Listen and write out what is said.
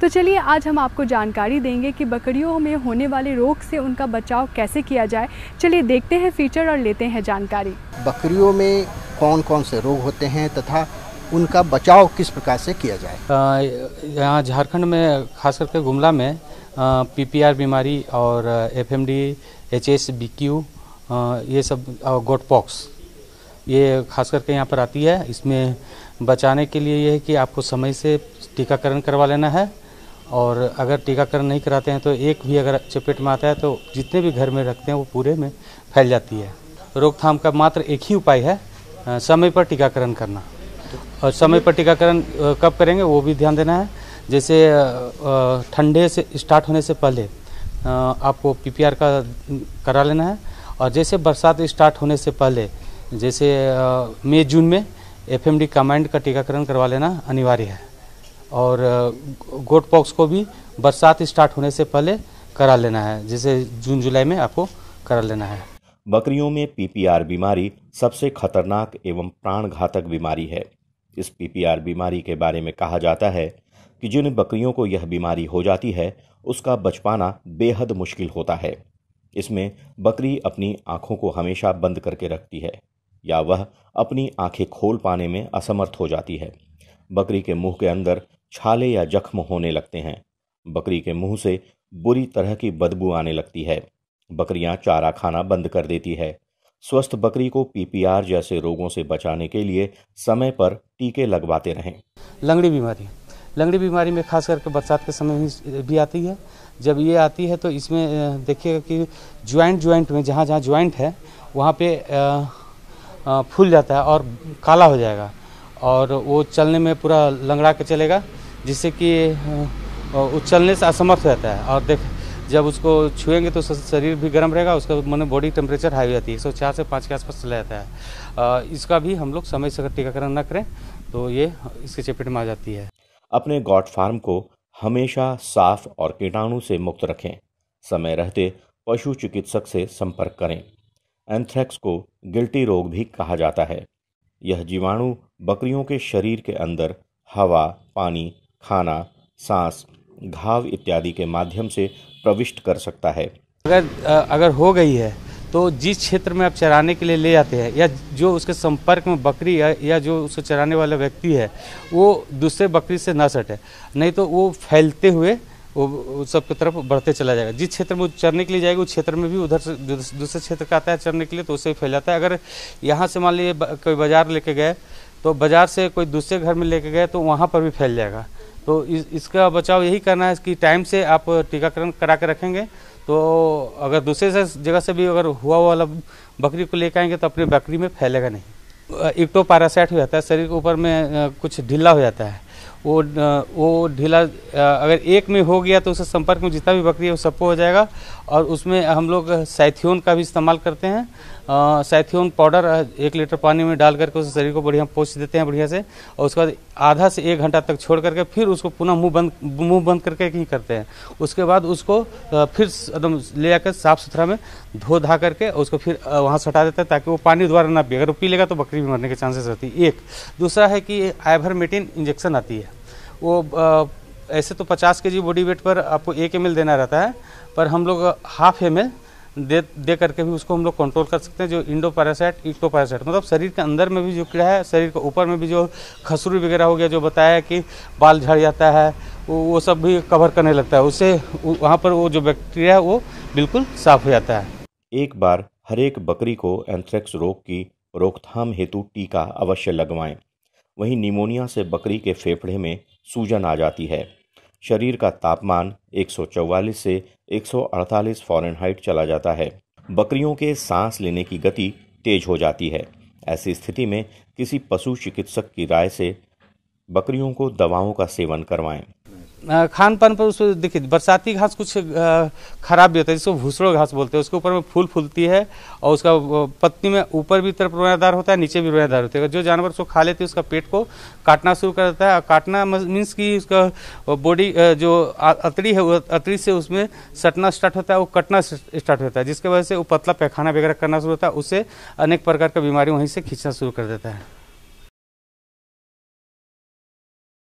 तो चलिए आज हम आपको जानकारी देंगे कि बकरियों में होने वाले रोग से उनका बचाव कैसे किया जाए चलिए देखते हैं फीचर और लेते हैं जानकारी बकरियों में कौन कौन से रोग होते हैं तथा उनका बचाव किस प्रकार से किया जाए यहाँ झारखंड में खास करके गुमला में पीपीआर बीमारी और एफ एम ये सब गोटपॉक्स ये खास करके यहाँ पर आती है इसमें बचाने के लिए ये है कि आपको समय से टीकाकरण करवा लेना है और अगर टीकाकरण नहीं कराते हैं तो एक भी अगर चपेट में आता है तो जितने भी घर में रखते हैं वो पूरे में फैल जाती है रोकथाम का मात्र एक ही उपाय है समय पर टीकाकरण करना और समय पर टीकाकरण कब करेंगे वो भी ध्यान देना है जैसे ठंडे से स्टार्ट होने से पहले आपको पीपीआर का करा लेना है और जैसे बरसात स्टार्ट होने से पहले जैसे मई जून में एफएमडी कमांड का टीकाकरण करवा लेना अनिवार्य है और गोट पॉक्स को भी बरसात स्टार्ट होने से पहले करा लेना है जिसे जून जुलाई में आपको करा लेना है बकरियों में पीपीआर बीमारी सबसे खतरनाक एवं प्राण घातक बीमारी है इस पीपीआर बीमारी के बारे में कहा जाता है कि जिन बकरियों को यह बीमारी हो जाती है उसका बच पाना बेहद मुश्किल होता है इसमें बकरी अपनी आँखों को हमेशा बंद करके रखती है या वह अपनी आँखें खोल पाने में असमर्थ हो जाती है बकरी के मुंह के अंदर छाले या जख्म होने लगते हैं बकरी के मुंह से बुरी तरह की बदबू आने लगती है बकरियां चारा खाना बंद कर देती है स्वस्थ बकरी को पीपीआर जैसे रोगों से बचाने के लिए समय पर टीके लगवाते रहें लंगड़ी बीमारी लंगड़ी बीमारी में खास करके बरसात के समय भी आती है जब ये आती है तो इसमें देखिएगा कि ज्वाइंट ज्वाइंट में जहाँ जहाँ ज्वाइंट है वहाँ पे फूल जाता है और काला हो जाएगा और वो चलने में पूरा लंगड़ा के चलेगा जिससे कि उछलने से असमर्थ रहता है और देख जब उसको छुएंगे तो शरीर भी गर्म रहेगा उसका मैंने बॉडी टेम्परेचर हाई हो जाती है एक सौ चार से पाँच के आसपास चला जाता है इसका भी हम लोग समय से अगर टीकाकरण न करें तो ये इसके चपेट में आ जाती है अपने गॉड फार्म को हमेशा साफ और कीटाणु से मुक्त रखें समय रहते पशु चिकित्सक से संपर्क करें एंथ्रैक्स को गिल्टी रोग भी कहा जाता है यह जीवाणु बकरियों के शरीर के अंदर हवा पानी खाना सांस घाव इत्यादि के माध्यम से प्रविष्ट कर सकता है अगर अगर हो गई है तो जिस क्षेत्र में आप चराने के लिए ले जाते हैं या जो उसके संपर्क में बकरी या, या जो उसको चराने वाला व्यक्ति है वो दूसरे बकरी से ना सटे नहीं तो वो फैलते हुए वो सबकी तरफ बढ़ते चला जाएगा जिस क्षेत्र में चरने के लिए जाएगा उस क्षेत्र में भी उधर से दूसरे क्षेत्र का आता है चरने के लिए तो उसे फैल जाता है अगर यहाँ से मान लीजिए कोई बाज़ार लेके गए तो बाज़ार से कोई दूसरे घर में लेके गए तो वहाँ पर भी फैल जाएगा तो इस, इसका बचाव यही करना है कि टाइम से आप टीकाकरण करा के रखेंगे तो अगर दूसरे से जगह से भी अगर हुआ वाला बकरी को लेकर आएंगे तो अपनी बकरी में फैलेगा नहीं इक्टो पैरासाइट हो जाता है शरीर के ऊपर में कुछ ढीला हो जाता है वो वो ढीला अगर एक में हो गया तो उसे संपर्क में जितना भी बकरी है वो सबको हो जाएगा और उसमें हम लोग साइथियोन का भी इस्तेमाल करते हैं सैथियोन पाउडर एक लीटर पानी में डाल करके उस शरीर को बढ़िया पोछ देते हैं बढ़िया से और उसके बाद आधा से एक घंटा तक छोड़ करके फिर उसको पुनः मुंह बंद मुंह बंद करके ही करते हैं उसके बाद उसको फिर एकदम ले जाकर साफ सुथरा में धो धा करके उसको फिर वहाँ सटा देते हैं ताकि वो पानी दोबारा ना पिए अगर वो पी लेगा तो बकरी भी मरने के चांसेस रहती है एक दूसरा है कि आइभर इंजेक्शन आती है वो ऐसे तो पचास के जी बॉडी वेट पर आपको एक एम देना रहता है पर हम लोग हाफ एम दे दे करके भी उसको हम लोग कंट्रोल कर सकते हैं जो इंडो पैरासाइट इक्टो पैरासाइट मतलब शरीर के अंदर में भी जो कीड़ा है शरीर के ऊपर में भी जो खसरू वगैरह हो गया जो बताया कि बाल झड़ जाता है वो सब भी कवर करने लगता है उससे वहाँ पर वो जो बैक्टीरिया है वो बिल्कुल साफ हो जाता है एक बार हर एक बकरी को एंथ्रेक्स रोग की रोकथाम हेतु टीका अवश्य लगवाएं वहीं निमोनिया से बकरी के फेफड़े में सूजन आ जाती है शरीर का तापमान 144 से 148 फॉरेनहाइट चला जाता है बकरियों के सांस लेने की गति तेज हो जाती है ऐसी स्थिति में किसी पशु चिकित्सक की राय से बकरियों को दवाओं का सेवन करवाएं खान पान पर उसको देखिए बरसाती घास कुछ खराब भी होता है जिसको भूसड़ो घास बोलते हैं उसके ऊपर में फूल फूलती है और उसका पत्नी में ऊपर भी तरफ रोयादार होता है नीचे भी रोयादार होता है जो जानवर उसको खा लेते हैं उसका पेट को काटना शुरू कर देता है काटना मीन्स कि उसका बॉडी जो अतड़ी है अतड़ी से उसमें सटना स्टार्ट होता है वो कटना स्टार्ट होता है जिसकी वजह से वो पतला पैखाना वगैरह करना शुरू होता है उससे अनेक प्रकार का बीमारी वहीं से खींचना शुरू कर देता है